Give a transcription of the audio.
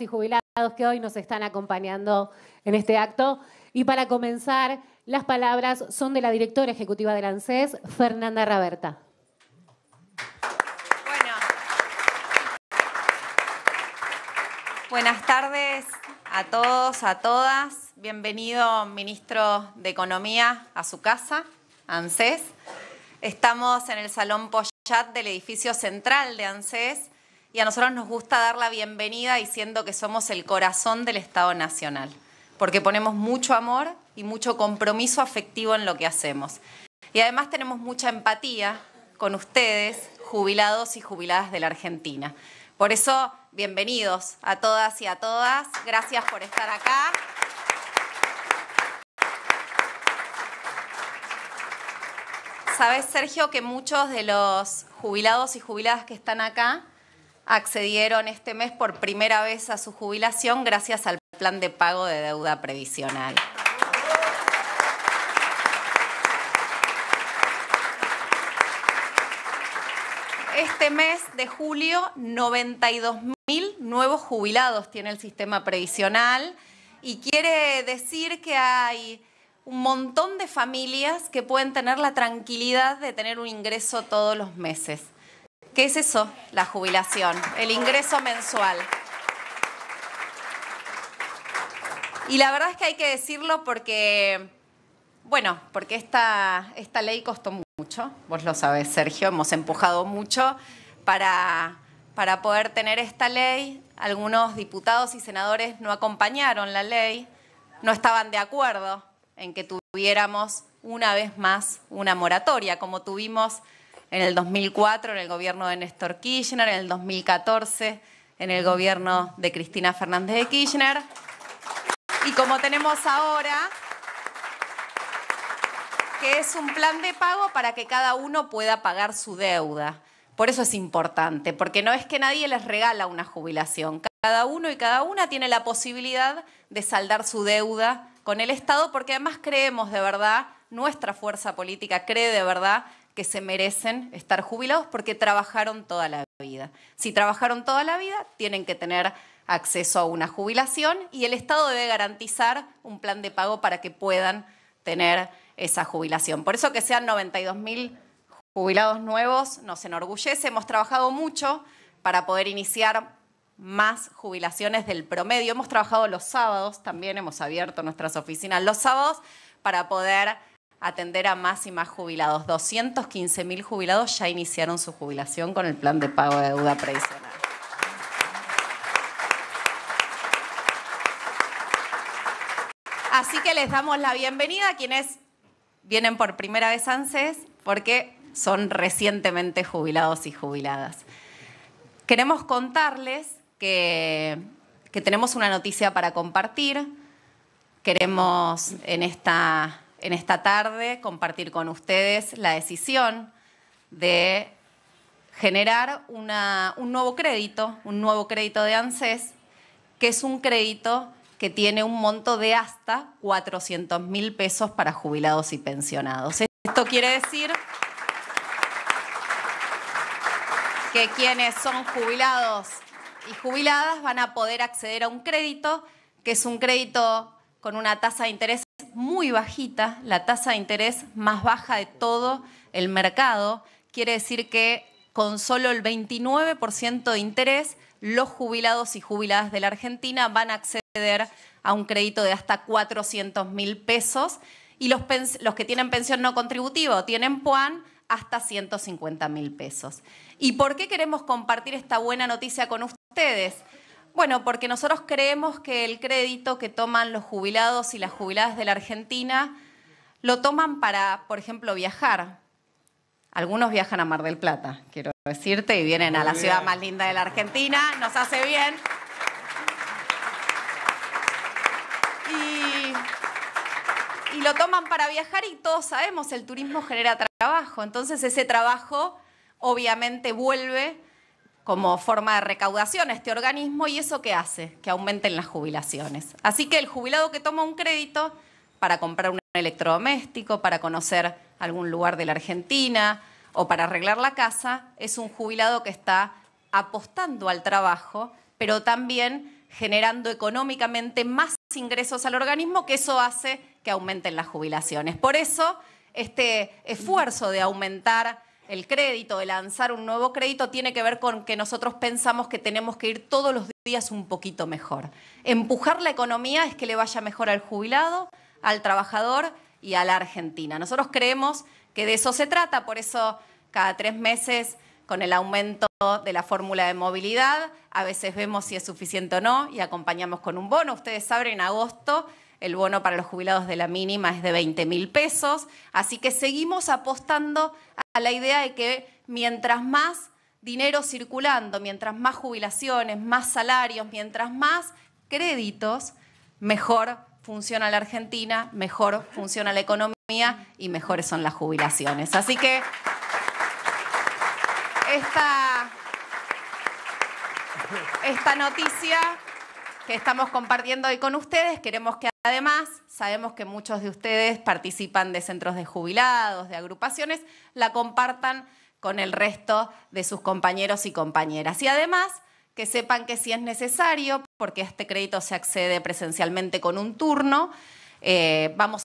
y jubilados que hoy nos están acompañando en este acto. Y para comenzar, las palabras son de la directora ejecutiva del ANSES, Fernanda Raberta. Bueno. Buenas tardes a todos, a todas. Bienvenido, ministro de Economía, a su casa, ANSES. Estamos en el Salón Pollat del edificio central de ANSES y a nosotros nos gusta dar la bienvenida diciendo que somos el corazón del Estado Nacional, porque ponemos mucho amor y mucho compromiso afectivo en lo que hacemos. Y además tenemos mucha empatía con ustedes, jubilados y jubiladas de la Argentina. Por eso, bienvenidos a todas y a todas. Gracias por estar acá. Sabes, Sergio, que muchos de los jubilados y jubiladas que están acá accedieron este mes por primera vez a su jubilación gracias al plan de pago de deuda previsional. Este mes de julio, 92.000 nuevos jubilados tiene el sistema previsional y quiere decir que hay un montón de familias que pueden tener la tranquilidad de tener un ingreso todos los meses. ¿Qué es eso? La jubilación, el ingreso mensual. Y la verdad es que hay que decirlo porque, bueno, porque esta, esta ley costó mucho, vos lo sabés, Sergio, hemos empujado mucho para, para poder tener esta ley. Algunos diputados y senadores no acompañaron la ley, no estaban de acuerdo en que tuviéramos una vez más una moratoria, como tuvimos en el 2004 en el gobierno de Néstor Kirchner, en el 2014 en el gobierno de Cristina Fernández de Kirchner. Y como tenemos ahora, que es un plan de pago para que cada uno pueda pagar su deuda. Por eso es importante, porque no es que nadie les regala una jubilación. Cada uno y cada una tiene la posibilidad de saldar su deuda con el Estado, porque además creemos de verdad, nuestra fuerza política cree de verdad que se merecen estar jubilados porque trabajaron toda la vida. Si trabajaron toda la vida, tienen que tener acceso a una jubilación y el Estado debe garantizar un plan de pago para que puedan tener esa jubilación. Por eso que sean 92.000 jubilados nuevos nos enorgullece. Hemos trabajado mucho para poder iniciar más jubilaciones del promedio. Hemos trabajado los sábados, también hemos abierto nuestras oficinas los sábados para poder atender a más y más jubilados. 215 mil jubilados ya iniciaron su jubilación con el plan de pago de deuda previsional. Así que les damos la bienvenida a quienes vienen por primera vez a ANSES porque son recientemente jubilados y jubiladas. Queremos contarles que, que tenemos una noticia para compartir. Queremos en esta en esta tarde compartir con ustedes la decisión de generar un nuevo crédito, un nuevo crédito de ANSES, que es un crédito que tiene un monto de hasta 400 mil pesos para jubilados y pensionados. Esto quiere decir que quienes son jubilados y jubiladas van a poder acceder a un crédito, que es un crédito con una tasa de interés muy bajita, la tasa de interés más baja de todo el mercado. Quiere decir que con solo el 29% de interés, los jubilados y jubiladas de la Argentina van a acceder a un crédito de hasta 400 mil pesos y los, los que tienen pensión no contributiva tienen PUAN hasta 150 mil pesos. ¿Y por qué queremos compartir esta buena noticia con ustedes? Bueno, porque nosotros creemos que el crédito que toman los jubilados y las jubiladas de la Argentina lo toman para, por ejemplo, viajar. Algunos viajan a Mar del Plata, quiero decirte, y vienen a la ciudad más linda de la Argentina, nos hace bien. Y, y, lo toman para viajar y todos sabemos, el turismo genera trabajo, entonces ese trabajo obviamente vuelve como forma de recaudación a este organismo y eso que hace? Que aumenten las jubilaciones. Así que el jubilado que toma un crédito para comprar un electrodoméstico, para conocer algún lugar de la Argentina o para arreglar la casa, es un jubilado que está apostando al trabajo, pero también generando económicamente más ingresos al organismo, que eso hace que aumenten las jubilaciones. Por eso, este esfuerzo de aumentar el crédito, de lanzar un nuevo crédito, tiene que ver con que nosotros pensamos que tenemos que ir todos los días un poquito mejor. Empujar la economía es que le vaya mejor al jubilado, al trabajador y a la Argentina. Nosotros creemos que de eso se trata, por eso cada tres meses con el aumento de la fórmula de movilidad, a veces vemos si es suficiente o no y acompañamos con un bono. Ustedes saben, en agosto el bono para los jubilados de la mínima es de 20 mil pesos, así que seguimos apostando a la idea de que mientras más dinero circulando, mientras más jubilaciones, más salarios, mientras más créditos, mejor funciona la Argentina, mejor funciona la economía y mejores son las jubilaciones. Así que esta, esta noticia que estamos compartiendo hoy con ustedes, queremos que Además, sabemos que muchos de ustedes participan de centros de jubilados, de agrupaciones, la compartan con el resto de sus compañeros y compañeras. Y además, que sepan que si es necesario, porque este crédito se accede presencialmente con un turno, eh, vamos